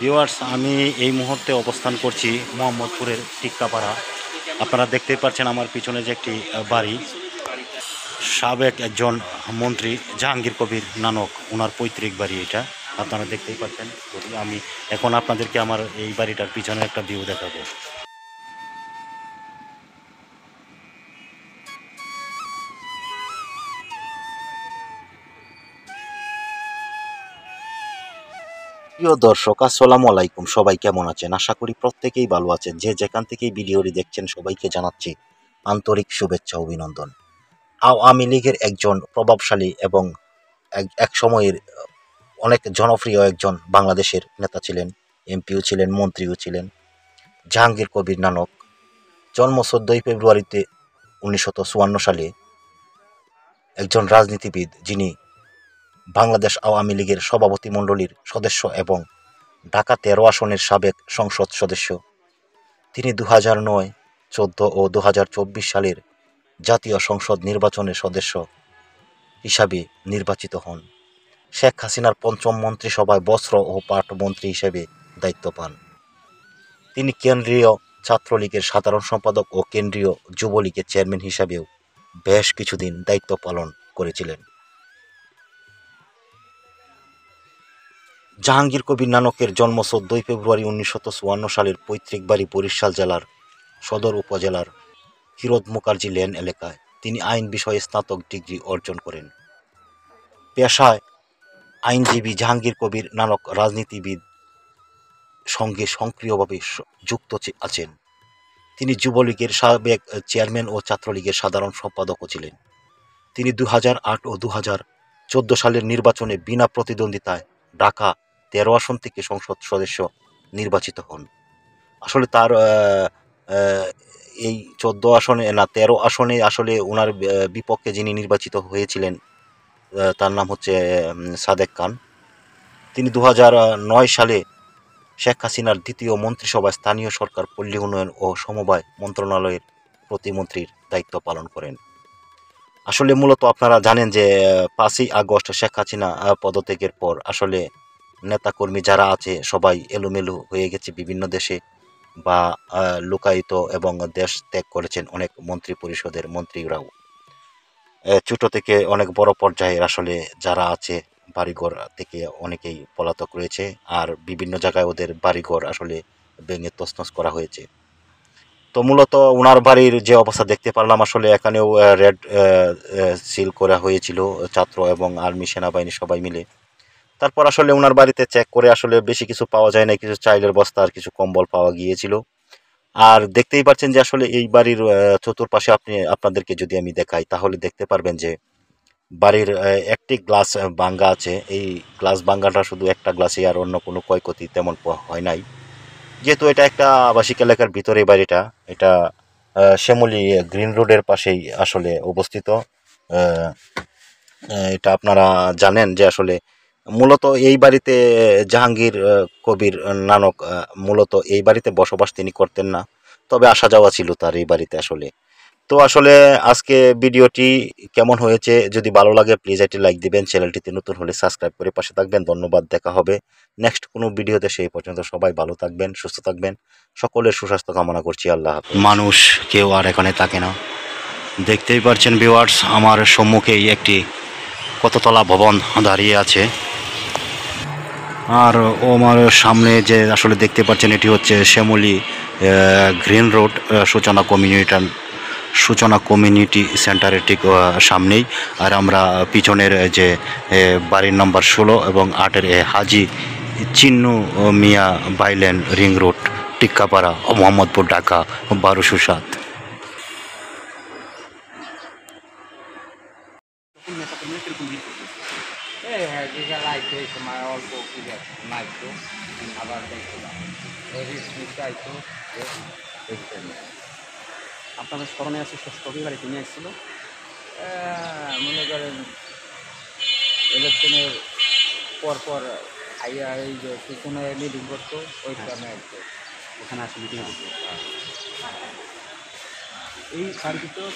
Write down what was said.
Viewers আমি এই মুহূর্তে অবস্থান করছি মোহাম্মদপুরের টিক্কাপাড়া আপনারা দেখতে পাচ্ছেন আমার পিছনে যে একটি বাড়ি সাবেক একজন মন্ত্রী জাহাঙ্গীর কবির নানক ওনার পৈতৃক বাড়ি এটা আপনারা দেখতেই পাচ্ছেন আমি এখন আপনাদেরকে আমার এই বাড়িটার পিছনে একটা ভিউ দেখাবো প্রিয় দর্শক আসসালামু আলাইকুম সবাই কেমন আছেন আশা করি প্রত্যেকেই ভালো আছেন যে যেখান থেকে ভিডিওটি দেখছেন সবাইকে জানাচ্ছি আন্তরিক শুভেচ্ছা অভিনন্দন আওয়ামী লীগের একজন প্রভাবশালী এবং এক সময়ের অনেক জনপ্রিয় একজন বাংলাদেশের নেতা ছিলেন এমপিও ছিলেন মন্ত্রীও ছিলেন জাহাঙ্গীর কবির নানক জন্ম চোদ্দোই ফেব্রুয়ারিতে উনিশশো সালে একজন রাজনীতিবিদ যিনি বাংলাদেশ আওয়ামী লীগের সভাপতিমণ্ডলীর সদস্য এবং ঢাকা তেরো আসনের সাবেক সংসদ সদস্য তিনি দু হাজার নয় চোদ্দ ও দু হাজার চব্বিশ সালের জাতীয় সংসদ নির্বাচনের সদস্য হিসাবে নির্বাচিত হন শেখ হাসিনার পঞ্চম মন্ত্রিসভায় বস্ত্র ও পাট মন্ত্রী হিসেবে দায়িত্ব পান তিনি কেন্দ্রীয় ছাত্রলীগের সাধারণ সম্পাদক ও কেন্দ্রীয় যুবলীগের চেয়ারম্যান হিসাবেও বেশ কিছুদিন দায়িত্ব পালন করেছিলেন জাহাঙ্গীর কবির নানকের জন্ম চোদ্দই ফেব্রুয়ারি উনিশশো চুয়ান্ন সালের পৈতৃক বাড়ি বরিশাল জেলার সদর উপজেলার কিরোদ মুখার্জি লেন এলাকায় তিনি আইন বিষয়ে স্নাতক ডিগ্রি অর্জন করেন পেশায় আইনজীবী জাহাঙ্গীর কবির নানক রাজনীতিবিদ সঙ্গে সক্রিয়ভাবে যুক্ত আছেন তিনি যুবলীগের সাবেক চেয়ারম্যান ও ছাত্রলীগের সাধারণ সম্পাদকও ছিলেন তিনি দু ও দু সালের নির্বাচনে বিনা প্রতিদ্বন্দ্বিতায় ঢাকা তেরো আসন থেকে সংসদ সদস্য নির্বাচিত হন আসলে তার এই চোদ্দ আসনে না তেরো আসনে আসলে ওনার বিপক্ষে যিনি নির্বাচিত হয়েছিলেন তার নাম হচ্ছে সাদেক খান তিনি দু নয় সালে শেখ হাসিনার দ্বিতীয় মন্ত্রিসভায় স্থানীয় সরকার পল্লী উন্নয়ন ও সমবায় মন্ত্রণালয়ের প্রতিমন্ত্রীর দায়িত্ব পালন করেন আসলে মূলত আপনারা জানেন যে পাঁচই আগস্ট শেখ হাসিনা পদত্যাগের পর আসলে নেতাকর্মী যারা আছে সবাই এলোমেলো হয়ে গেছে বিভিন্ন দেশে বা লুকায়িত এবং দেশ ত্যাগ করেছেন অনেক মন্ত্রী পরিষদের মন্ত্রীরাও ছোট থেকে অনেক বড় পর্যায়ে আসলে যারা আছে বাড়িঘর থেকে অনেকেই পলাতক রয়েছে আর বিভিন্ন জায়গায় ওদের বাড়িঘর আসলে ভেঙে তসনস করা হয়েছে তো মূলত ওনার বাড়ির যে অবস্থা দেখতে পারলাম আসলে এখানেও রেড সিল করা হয়েছিল ছাত্র এবং আর্মি সেনাবাহিনী সবাই মিলে তারপর আসলে ওনার বাড়িতে চেক করে আসলে বেশি কিছু পাওয়া যায় না কিছু চাইলের বস্তা আর কিছু কম্বল পাওয়া গিয়েছিল আর দেখতেই পাচ্ছেন যে আসলে এই বাড়ির চতুর্পাশে আপনি আপনাদেরকে যদি আমি দেখাই তাহলে দেখতে পারবেন যে বাড়ির একটি গ্লাস বাঙ্গা আছে এই গ্লাস বাঙ্গাটা শুধু একটা গ্লাসে আর অন্য কোনো ক্ষয়ক্ষতি তেমন হয় নাই যেহেতু এটা একটা আবাসিক এলাকার ভিতরে বাড়িটা এটা শ্যামলি গ্রিন রোডের পাশেই আসলে অবস্থিত এটা আপনারা জানেন যে আসলে মূলত এই বাড়িতে জাহাঙ্গীর কবির নানক মূলত এই বাড়িতে বসবাস তিনি করতেন না তবে আসা যাওয়া ছিল তার এই বাড়িতে আসলে তো আসলে আজকে ভিডিওটি কেমন হয়েছে যদি ভালো লাগে প্লিজ একটি লাইক দিবেন চ্যানেলটিতে নতুন হলে সাবস্ক্রাইব করে পাশে থাকবেন ধন্যবাদ দেখা হবে নেক্সট কোনো ভিডিওতে সেই পর্যন্ত সবাই ভালো থাকবেন সুস্থ থাকবেন সকলের সুস্বাস্থ্য কামনা করছি আল্লাহ মানুষ কেউ আর এখানে থাকে না দেখতেই পারছেন ভিওয়ার্স আমার সম্মুখেই একটি কততলা ভবন দাঁড়িয়ে আছে আর আমার সামনে যে আসলে দেখতে পাচ্ছেন এটি হচ্ছে শ্যামলি গ্রিন রোড সূচনা কমিউনিটান সূচনা কমিউনিটি সেন্টারের ঠিক সামনেই আর আমরা পিছনের যে বাড়ির নাম্বার ষোলো এবং আটের Haji Chinnu Mia bylane ring road Tikkapara Mohammadpur Dhaka বারোশো সাত হ্যাঁ, অল্প আবার আইতো আপনাদের স্মরণে আছে শেষ রবিবারে তিনি আসছিল মনে করেন ইলেকশনের পরপর এই যে কোনো মিটিং করতো ওই কারণে আসতো আচ্ছা। ওখানে আসে মিটিং এই সার্কিট